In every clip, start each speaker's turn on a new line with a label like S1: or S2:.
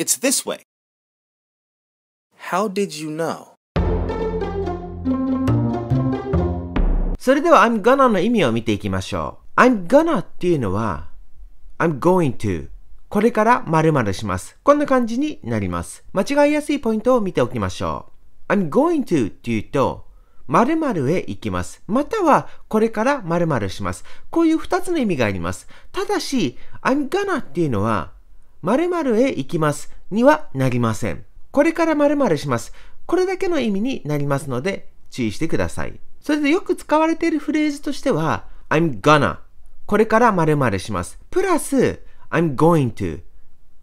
S1: It's this way. How did you know? それでは I'm gonna の
S2: 意味を見ていきましょう。I'm gonna っていうのは I'm going to これから〇〇します。こんな感じになります。間違いやすいポイントを見ておきましょう。I'm going to っていうと〇〇へ行きます。または、これから〇〇します。こういう二つの意味があります。ただし、I'm gonna っていうのは、〇〇へ行きますにはなりません。これから〇〇します。これだけの意味になりますので注意してください。それでよく使われているフレーズとしては I'm gonna これから〇〇します。プラス I'm going to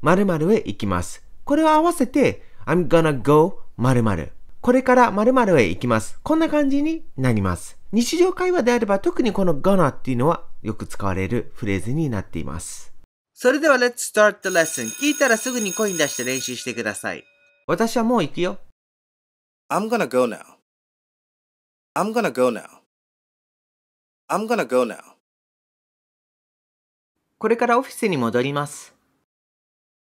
S2: 〇〇へ行きます。これを合わせて I'm gonna go 〇〇これから〇〇へ行きます。こんな感じになります。日常会話であれば特にこの gonna っていうのはよく使われるフレーズになっています。それでは Let's start
S1: the lesson. 聞いたらすぐに声に出して練習してください。私はもう行くよ。I'm gonna go now. I'm gonna go now. I'm gonna go now. これからオフィスに戻ります。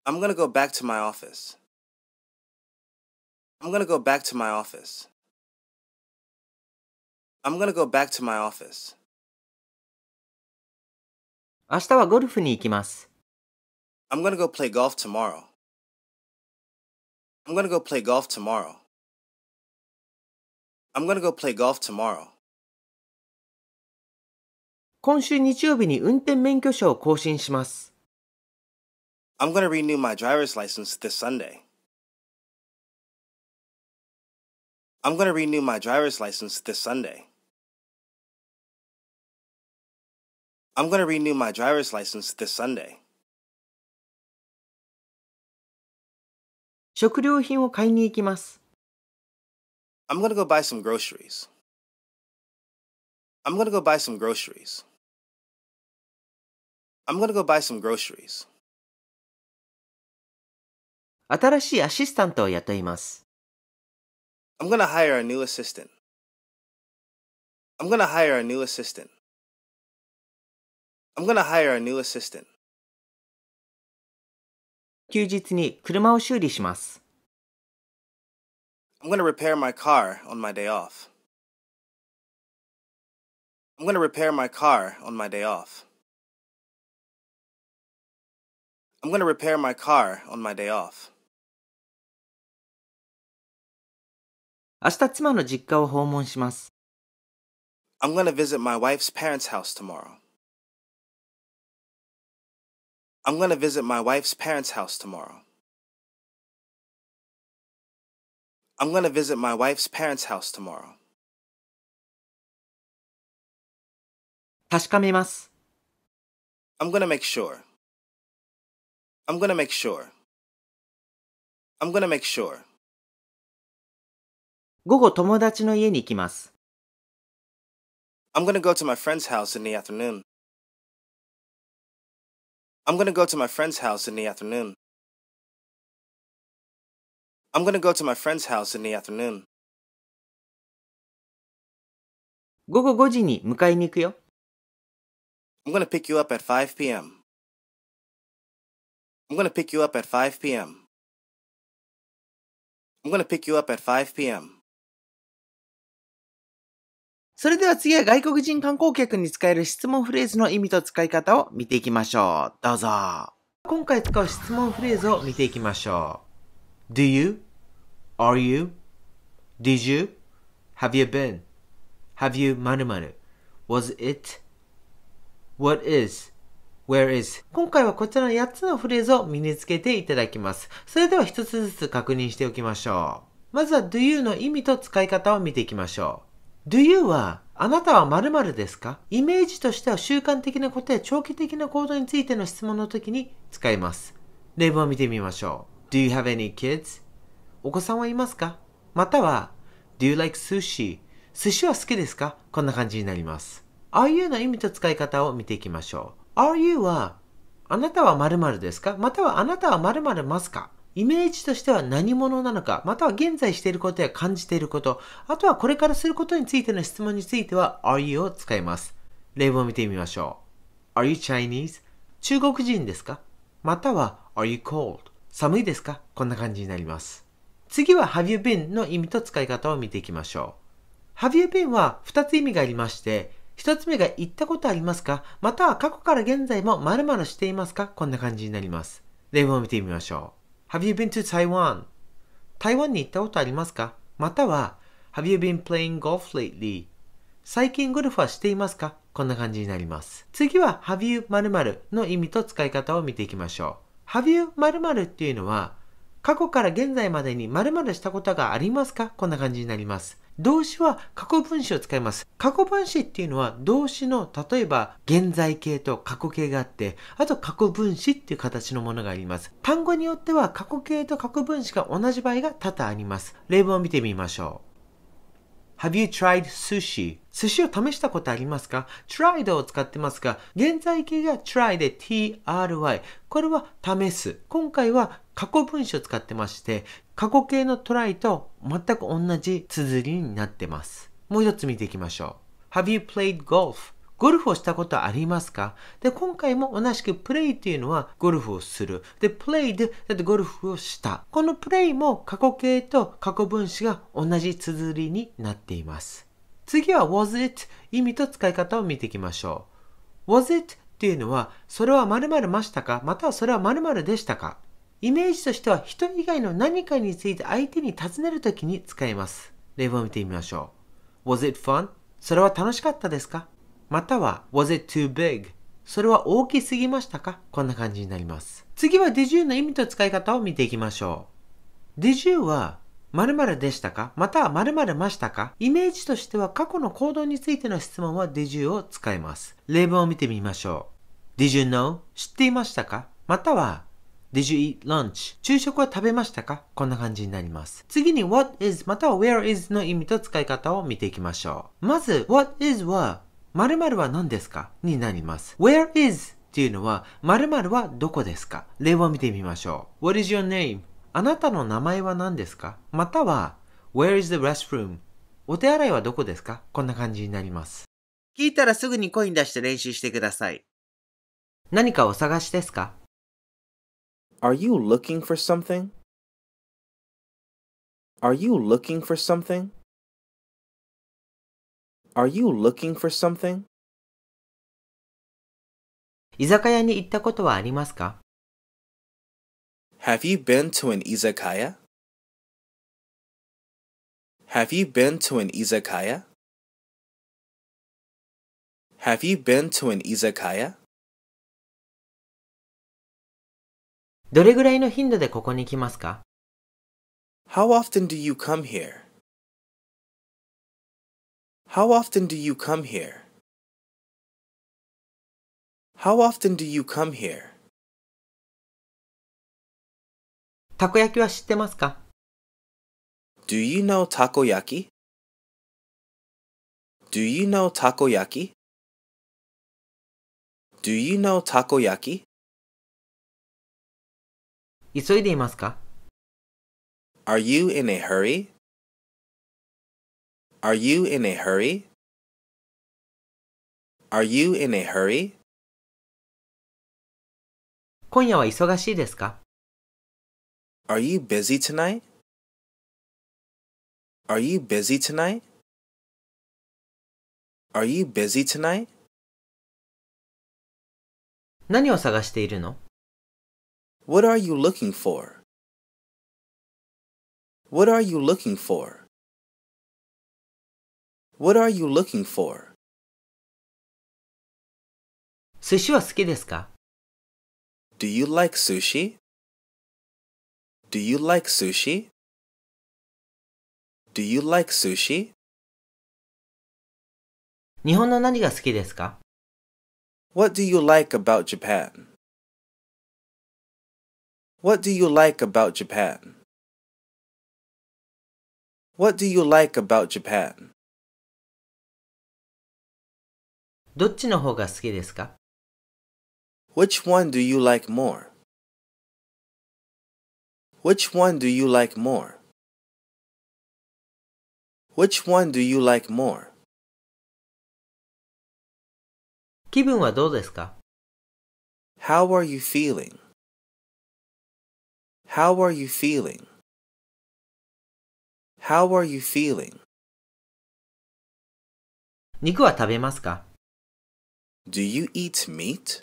S1: I'm gonna go back to my office. I'm gonna go back to my office. I'm gonna go back to my office. 明日はゴルフに行きます。I'm gonna go play golf tomorrow. I'm gonna go play golf tomorrow. I'm gonna go play golf tomorrow. 今週日曜日に運転免許証を更新します。I'm gonna renew my driver's license this Sunday. I'm gonna renew my driver's license this Sunday. I'm gonna renew my driver's license this Sunday. 食料品を買いに行きます。I'm gonna go buy some groceries. I'm gonna go buy some groceries. I'm gonna go buy some groceries. 新しいアシスタントを雇います。I'm gonna hire a new assistant. I'm gonna hire a new assistant. I'm gonna hire a new assistant. 休日に車を修理します。I'm going to repair my car on my day off. I'm going to repair my car on my day off. I'm going to repair my car on my day off. 明日妻の実家を訪問します。I'm going to visit my wife's parents' house tomorrow. I'm going to visit my wife's parents' house tomorrow. I'm going to visit my wife's parents' house tomorrow. 確かめます。I'm gonna make sure. I'm gonna make sure. I'm gonna make sure. 午後友達の家に行きます。I'm gonna go to my friend's house in the afternoon. I'm gonna go to my friend's house in the afternoon. I'm gonna go to my friend's house in the afternoon. 午後5時に迎えに行くよ。I'm gonna pick you up at 5 p.m. I'm gonna pick you up at 5 p.m. I'm gonna pick you up at 5 p.m. それでは次は外国人観光客に
S2: 使える質問フレーズの意味と使い方を見ていきましょう。どうぞ。今回使う質問フレーズを見ていきましょう。Do you? Are you? Did you? Have you been? Have you 〇〇 Was it? What is? Where is? 今回はこちらの8つのフレーズを身につけていただきます。それでは1つずつ確認しておきましょう。まずは do you の意味と使い方を見ていきましょう。do you はあなたは〇〇ですかイメージとしては習慣的なことや長期的な行動についての質問の時に使います。例文を見てみましょう。Do you have any kids? お子さんはいますかまたは、Do you like sushi? 寿司は好きですかこんな感じになります。Are you の意味と使い方を見ていきましょう。Are you は、あなたは〇〇ですかまたはあなたは〇〇ますかイメージとしては何者なのか、または現在していることや感じていること、あとはこれからすることについての質問については Are you を使います。例文を見てみましょう。Are you Chinese? 中国人ですかまたは Are you cold? 寒いですかこんな感じになります。次は have you been の意味と使い方を見ていきましょう。have you been は2つ意味がありまして、1つ目が行ったことありますかまたは過去から現在も〇〇していますかこんな感じになります。例文を見てみましょう。Have you been to Taiwan? 台湾に行ったことありますかまたは Have you been playing golf lately? 最近ゴルフはしていますかこんな感じになります。次は Have you 〇〇の意味と使い方を見ていきましょう。Have you 〇〇っていうのは過去から現在までに〇〇したことがありますかこんな感じになります。動詞は過去分詞を使います。過去分詞っていうのは動詞の例えば現在形と過去形があって、あと過去分詞っていう形のものがあります。単語によっては過去形と過去分詞が同じ場合が多々あります。例文を見てみましょう。Have you tried sushi? 寿司を試したことありますか ?tried を使ってますが、現在形が try で try。これは試す。今回は過去分詞を使ってまして、過去形の try と全く同じ綴りになってます。もう一つ見ていきましょう。Have you played golf? ゴルフをしたことありますかで、今回も同じくプレイというのはゴルフをする。で、プレイで、だってゴルフをした。このプレイも過去形と過去分詞が同じ綴りになっています。次は was it 意味と使い方を見ていきましょう。was it っていうのは、それは〇〇ましたかまたはそれは〇〇でしたかイメージとしては人以外の何かについて相手に尋ねるときに使います。例文を見てみましょう。Was it fun? それは楽しかったですかまたは was it too big? それは大きすぎましたかこんな感じになります。次は did you の意味と使い方を見ていきましょう。did you は〇〇でしたかまたは〇〇ましたかイメージとしては過去の行動についての質問は did you を使います。例文を見てみましょう。did you know? 知っていましたかまたは Did you eat lunch? 昼食は食べましたかこんな感じになります。次に what is または where is の意味と使い方を見ていきましょう。まず what is は〇〇は何ですかになります。Where is っていうのは、〇〇はどこですか例を見てみましょう。What is your name? あなたの名前は何ですかまたは、Where is the restroom? お手洗いはどこですかこんな感じになります。聞いたらすぐに声に
S1: 出して練習してください。何かお探しですか Are you looking for something? Are you looking for something? Are you looking for something? 居酒屋に行ったことはありますか Have you been to an izakaya? Have you been to an izakaya? Have you been to an izakaya? どれぐらいの頻度でここに来ますか How often do you come here? How often do you come here? How often do you come here? たこ焼きは知ってますか Do you know takoyaki? Do you know takoyaki? Do you know takoyaki? 急いでいますか Are you in a hurry? Are you in a hurry? Are you in a hurry? 今夜は忙しいですか Are you busy tonight? Are you busy tonight? Are you busy tonight? 何を探しているの What are you looking for? What are you looking for? What are you looking for? 寿司は好きですか Do you like sushi? Do you like sushi? Do you like sushi? 日本の何が好きですか What do you like about Japan? What do you like about Japan? What do you like about Japan? どっちの方が好きですか ?Which one do you like more?Which one do you like more?Which one do you like more? 気分はどうですか ?How are you feeling?How are you feeling?How are you feeling? 肉は食べますか Do you eat meat?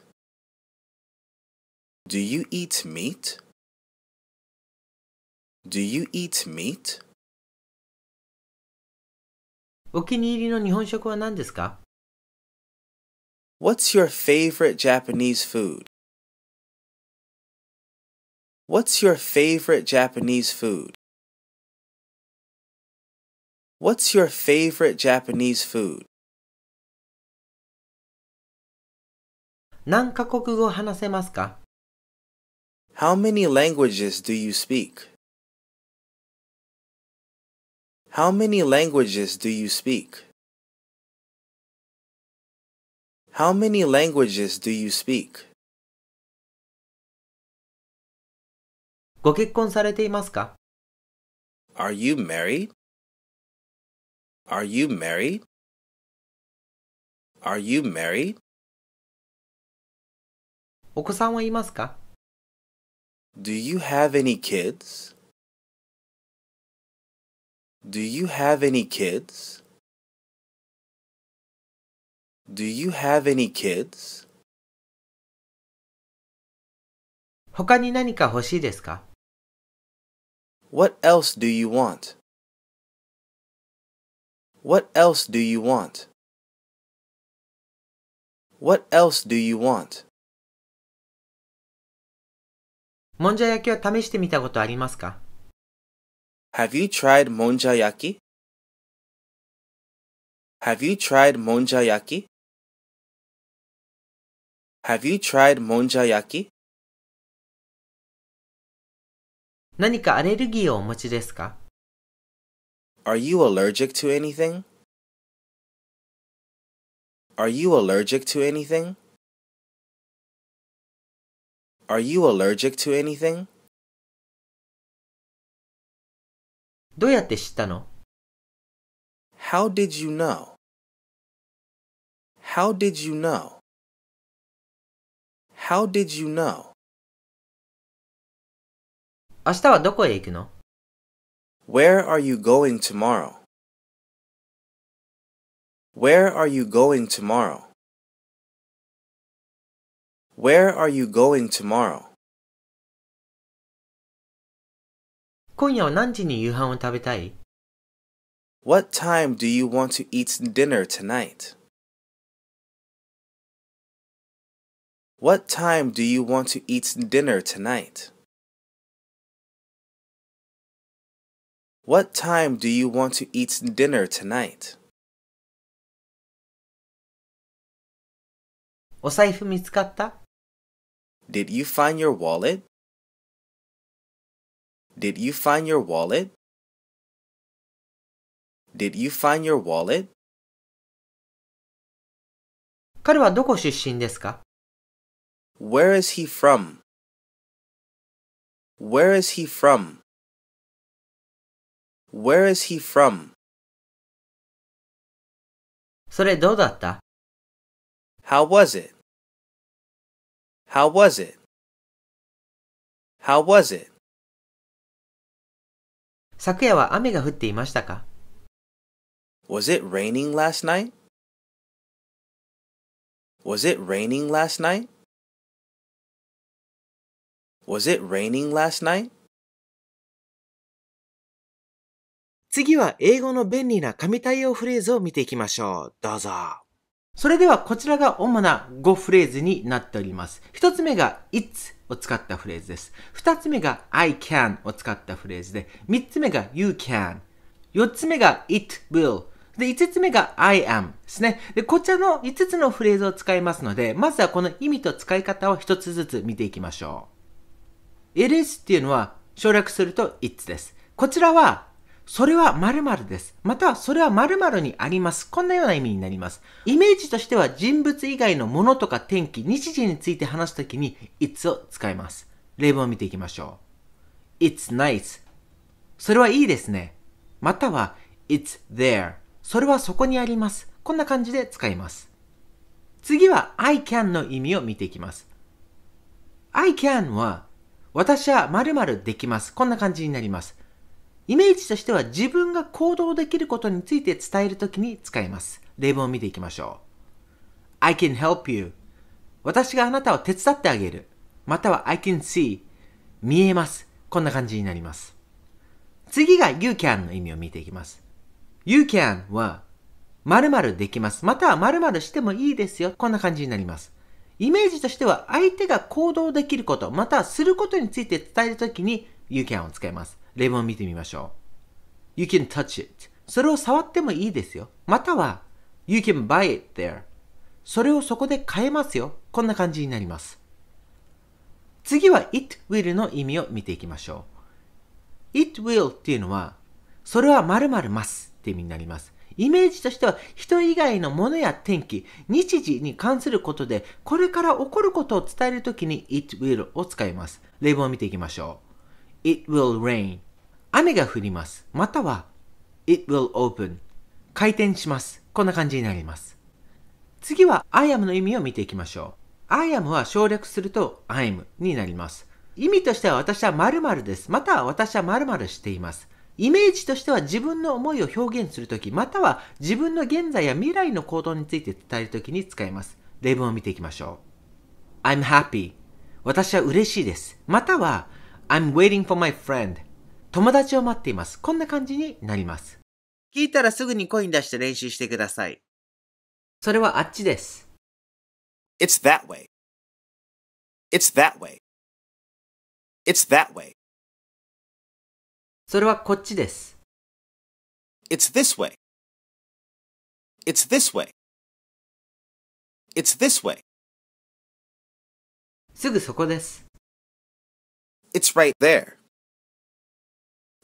S1: Do you eat meat? Do you eat meat? お気に入りの日本食は何ですか What's your favorite Japanese food? What's your favorite Japanese food? What's your favorite Japanese food? 何カ国語話せますか ?How many languages do you speak?How many languages do you speak?How many languages do you speak? ご結婚されていますか ?Are you married?Are you married?Are you married? お子さんはいますか Do you have any kids? Do you have any kids? Do you have any kids? 他に何か欲しいですか What else do you want? What else do you want? What else do you want? Monjayaki Have you tried monjayaki? Have you tried monjayaki? Have you tried monjayaki? Are you allergic to anything? Are you allergic to anything? Are you allergic to anything? どうやって知ったの How did you know? How did you know? How did you know? 明日はどこへ行くの Where are you going tomorrow? Where are you going tomorrow? Where are you going tomorrow? 今夜は何時に夕飯を食べたい What time do you want to eat dinner tonight? What time do you want to eat dinner tonight? What time do you want to eat dinner tonight? お財布見つかった did you find your wallet? Did you find your wallet? Did you find your wallet? 彼はどこ出身ですか Where is he from? Where is he from? Where is he from? それどうだった How was it? How was it? How was it? 昨夜は雨が降っていましたか Was it raining last night? Was it raining last night? Was it raining last night? 次は英語
S2: の便利な神対応フレーズを見ていきましょう。どうぞ。それではこちらが主な5フレーズになっております。1つ目が It's を使ったフレーズです。2つ目が I can を使ったフレーズで、3つ目が You can。4つ目が It will。で、5つ目が I am ですね。で、こちらの5つのフレーズを使いますので、まずはこの意味と使い方を1つずつ見ていきましょう。It is っていうのは省略すると It's です。こちらはそれは〇〇です。またはそれは〇〇にあります。こんなような意味になります。イメージとしては人物以外のものとか天気、日時について話すときに it's を使います。例文を見ていきましょう。it's nice それはいいですね。または it's there それはそこにあります。こんな感じで使います。次は I can の意味を見ていきます。I can は私は〇〇できます。こんな感じになります。イメージとしては自分が行動できることについて伝えるときに使います。例文を見ていきましょう。I can help you. 私があなたを手伝ってあげる。または I can see. 見えます。こんな感じになります。次が You can の意味を見ていきます。You can は〇〇できます。または〇〇してもいいですよ。こんな感じになります。イメージとしては相手が行動できること、またはすることについて伝えるときに You can を使います。例文を見てみましょう。You can touch it. それを触ってもいいですよ。または、You can buy it there. それをそこで買えますよ。こんな感じになります。次は it will の意味を見ていきましょう。it will っていうのは、それは〇〇ますって意味になります。イメージとしては人以外のものや天気、日時に関することでこれから起こることを伝えるときに it will を使います。例文を見ていきましょう。it will rain 雨が降ります。または it will open 回転します。こんな感じになります。次は I am の意味を見ていきましょう。I am は省略すると I'm になります。意味としては私は〇〇です。または私は〇〇しています。イメージとしては自分の思いを表現するとき、または自分の現在や未来の行動について伝えるときに使います。例文を見ていきましょう。I'm happy. 私は嬉しいです。または I'm waiting for my friend 友達を待っています。こんな感じになります。
S1: 聞いたらすぐに声に出して練習してください。それはあっちです。It's that way. It's that way. It's that way. それはこっちです。It's this way. It's this way. It's this way. すぐそこです。It's right there.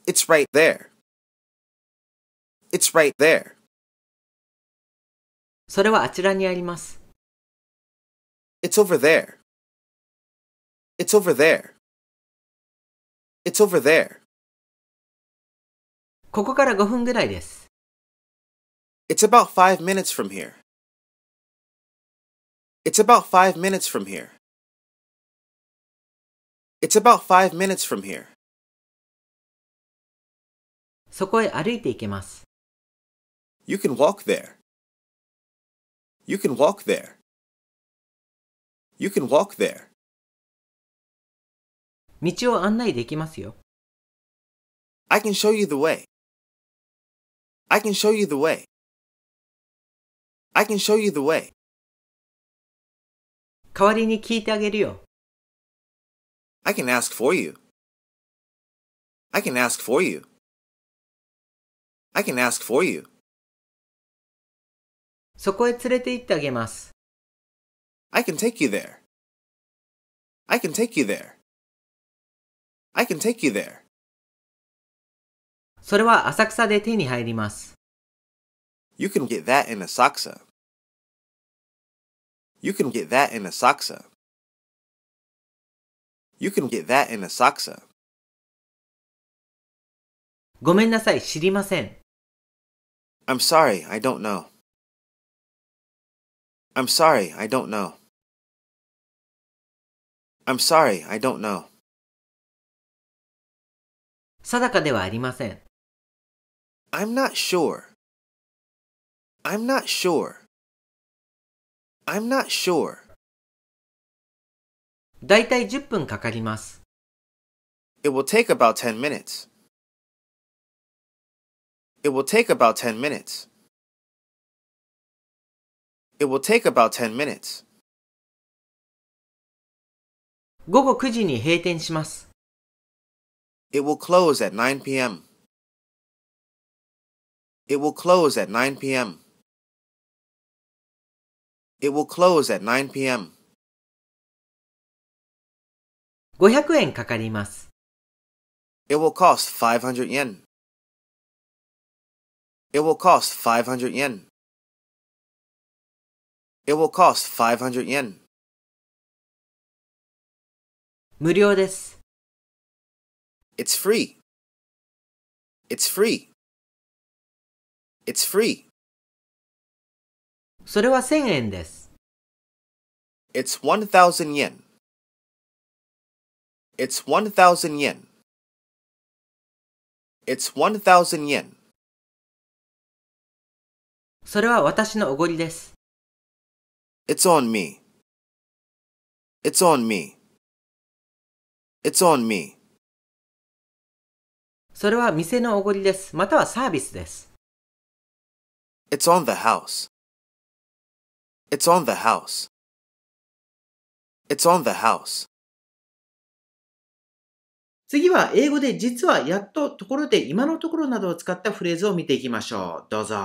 S1: It's right there. It's right there. それはあちらにあります。It's over there. It's over there. It's over there. ここから5分ぐらいです。It's about five minutes from here. It's about five minutes from here. It's about five minutes from here. そこへ歩いていけます。You can walk there. You can walk there. You can walk there. 道を案内できますよ。I can show you the way. I can show you the way. I can show you the way. 代わりに聞いてあげるよ。I can ask for you. I can ask for you. I can ask for you. そこへ連れて行ってあげます。I can take you there. I can take you there. I can take you there. それは浅草で手に入ります。You can get that in Asakusa. You can get that in Asakusa. You can get that in a saksa. ごめんなさい、知りません。I'm sorry, I don't know. I'm sorry, I don't know. I'm sorry, I don't know. i am not sure. I'm not sure. I'm not sure. だいたい10分かかります。It will take about 10 minutes. It will take about 10 minutes. It will take about 10 minutes. 午後9時に閉店します。It will close at 9 p.m. It will close at 9 p.m. It will close at 9 p.m. 500円かかります。It will cost 500 yen. It will cost 500 yen. It will cost 500 yen. 無料です。It's free. It's free. It's free. それは1000円です。It's 1000 yen. It's 1000 yen. It's 1000 yen. それは私のおごりです。It's on me. It's on me. It's on me. それは店のおごりです。またはサービスです。It's on the house. It's on the house. It's on the house. 次は英語で実はやっとところで今のところなどを使ったフレーズを見ていきましょう。どうぞ。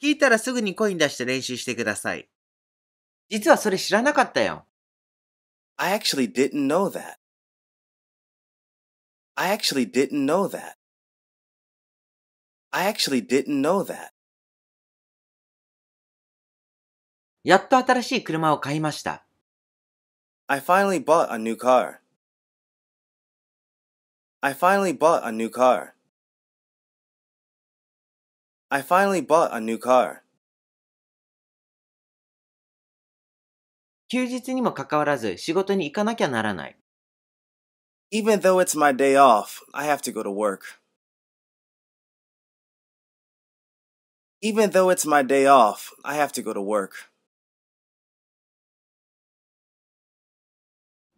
S1: 聞いたらすぐに声に出して練習してください。実はそれ知らなかったよ。I actually didn't know that. I actually didn't know that. I actually didn't know that. やっと新しい車を買いました。I finally bought a new car. I finally bought a new car. I finally bought a new car. 休日にもかかわらず仕事に行かなきゃならない。Even though it's my day off, I have to go to work. Even though it's my day off, I have to go to work.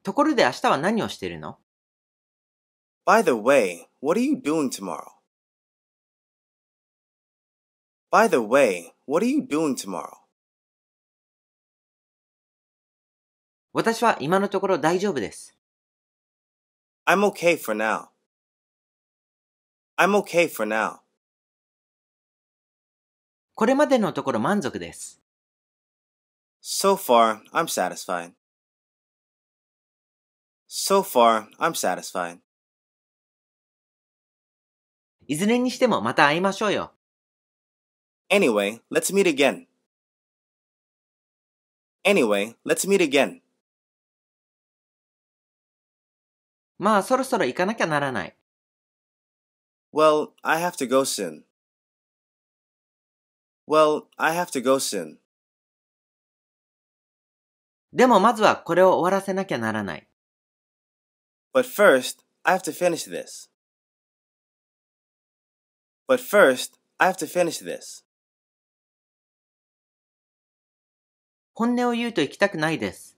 S1: ところで明日は何をしてるの by the way, what are you doing tomorrow? By the way, what are you doing tomorrow? 私は今のところ大丈夫です。I'm okay for now. I'm okay for now. これまでのところ満足です。So far, I'm satisfied. So far, I'm satisfied. いずれにしてもまた会いましょうよ。Anyway, let's meet again. Anyway, let's meet again. まあそろそろ行かなきゃならない。Well, I have to go soon. Well, I have to go soon. でもまずはこれを終わらせなきゃならない。But first, I have to finish this. But first, I have to finish this. 本音を言うと行きたくないです。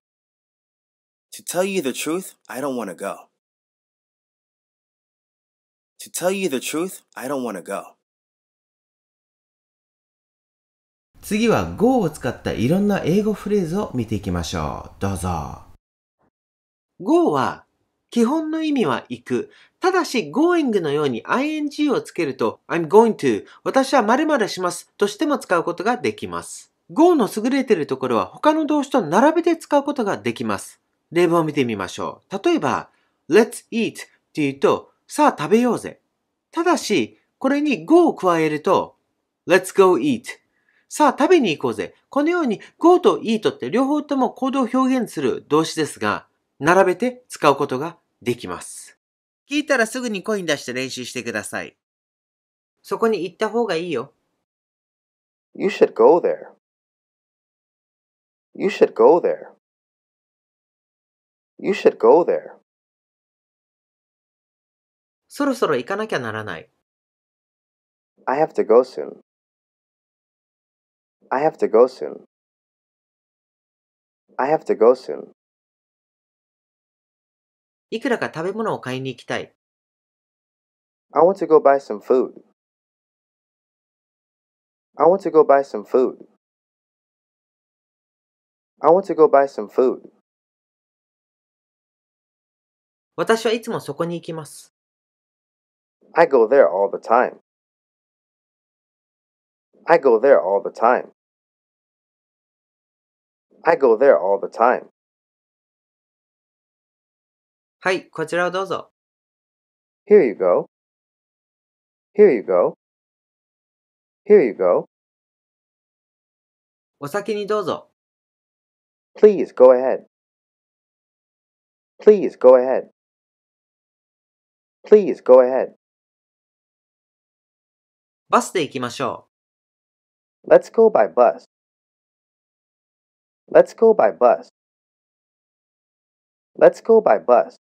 S1: To tell you the truth, I don't want to go. To tell you the truth, I don't want to go. 次は Go を使ったいろんな英語フレーズを
S2: 見ていきましょう。どうぞ。Go は基本の意味は行く。ただし、going のように ing をつけると、I'm going to 私は〇〇しますとしても使うことができます。go の優れているところは他の動詞と並べて使うことができます。例文を見てみましょう。例えば、let's eat って言うと、さあ食べようぜ。ただし、これに go を加えると、let's go eat さあ食べに行こうぜ。このように go と eat って両方とも行動を表現する動詞ですが、並べて使うことができます。
S1: 聞いたらすぐに声に出して練習してください。そこに行った方がいいよ。You should go there. You should go there. You should go there. そろそろ行かなきゃならない。I have to go soon. I have to go soon. I have to go soon. いくらか食べ物を買いに行きたい。I want to go buy some food. I want to go buy some food. I want to go buy some food. 私はいつもそこに行きます。I go there all the time. I go there all the time. I go there all the time. はい、こちらをどうぞ。Here you go. Here you go. Here you go. お先にどうぞ。Please go ahead. Please go ahead. Please go ahead. バスで行きましょう。Let's go by bus. Let's go by bus. Let's go by bus.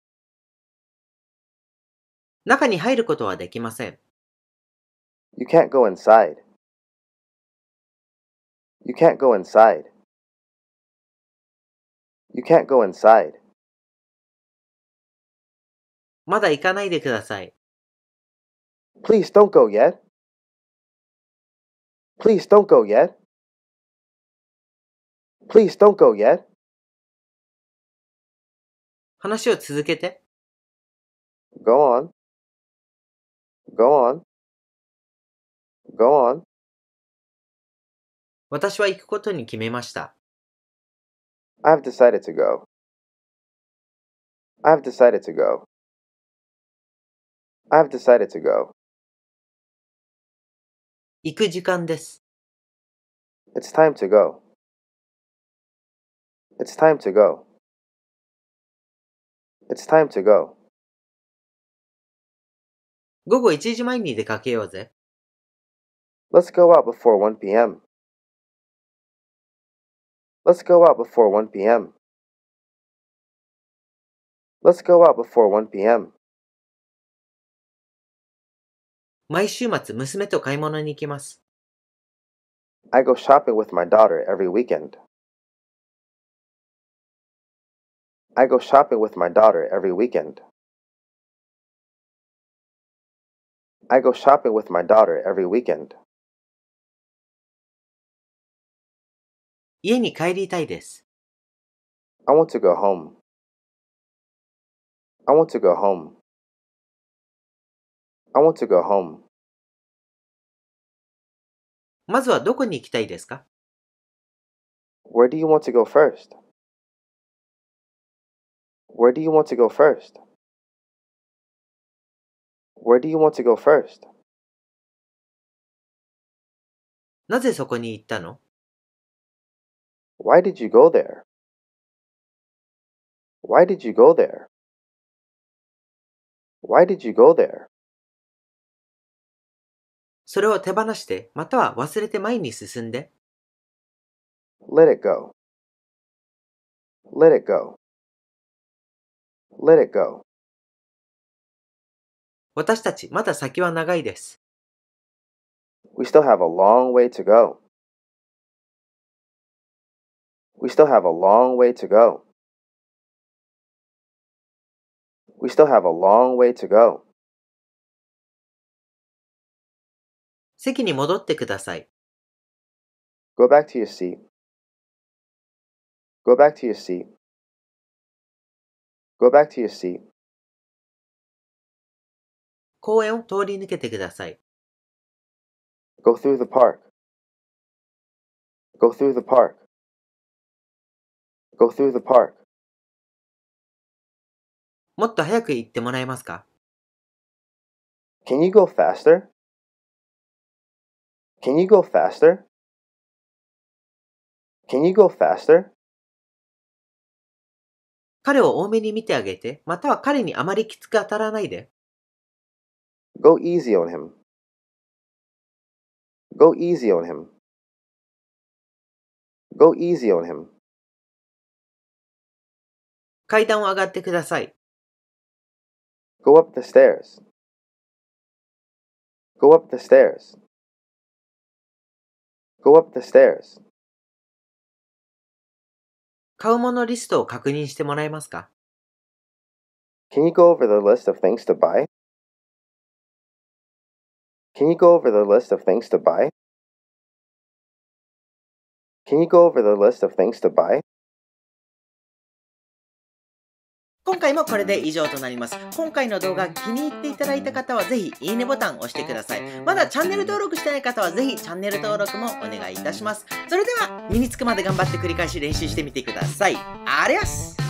S1: 中に入ることはできません。You can't go inside. You can't go inside. You can't go inside. まだ行かないでください。Please don't go yet. Please don't go yet. Please don't go yet. 話を続けて。Go on. Go on. Go on. 私は行くことに決めました。I've decided to go. I've decided to go. I've decided to go. 行く時間です。It's time to go. It's time to go. It's time to go. 午後1時前に出かけようぜ。Let's go out before 1 p.m. Let's go out before 1 p.m. Let's go out before 1 p.m. 毎週末、娘と買い物に行きます。I go shopping with my daughter every weekend. I go shopping with my daughter every weekend. I go shopping with my daughter every weekend. 家に帰りたいです。I want to go home. I want to go home. I want to go home. まずはどこに行きたいですか Where do you want to go first? Where do you want to go first? Where do you want to go first? なぜそこに行ったの Why did you go there? Why did you go there? Why did you go there? それを手放して、または忘れて前に進んで。Let it go. Let it go. Let it go. 私たちまだ先は長いです。We still have a long way to go. We still have a long way to go. We still have a long way to go. 席に戻ってください。Go back to your seat. Go back to your seat. Go back to your seat. 公園を通り抜けてください。Go through the park. Go through the park. Go through the park. もっと早く行ってもらえますか Can you go faster? Can you go faster? Can you go faster? 彼を多めに見てあげて、または彼にあまりきつく当たらないで。Go easy on him. Go easy on him. Go easy on him. 階段を上がってください。Go up the stairs. Go up the stairs. Go up the stairs. 買うものリストを確認してもらえますか Can you go over the list of things to buy? Can you go over the list of things to buy? Can you go over the list of things to buy? 今回もこれで以上となります。今回の
S2: 動画気に入っていただいた方はぜひいいねボタンを押してください。まだチャンネル登録してない方はぜひチャンネル登録もお願いいたします。それでは身につくまで頑張って繰り返し練習してみてください。ありゃす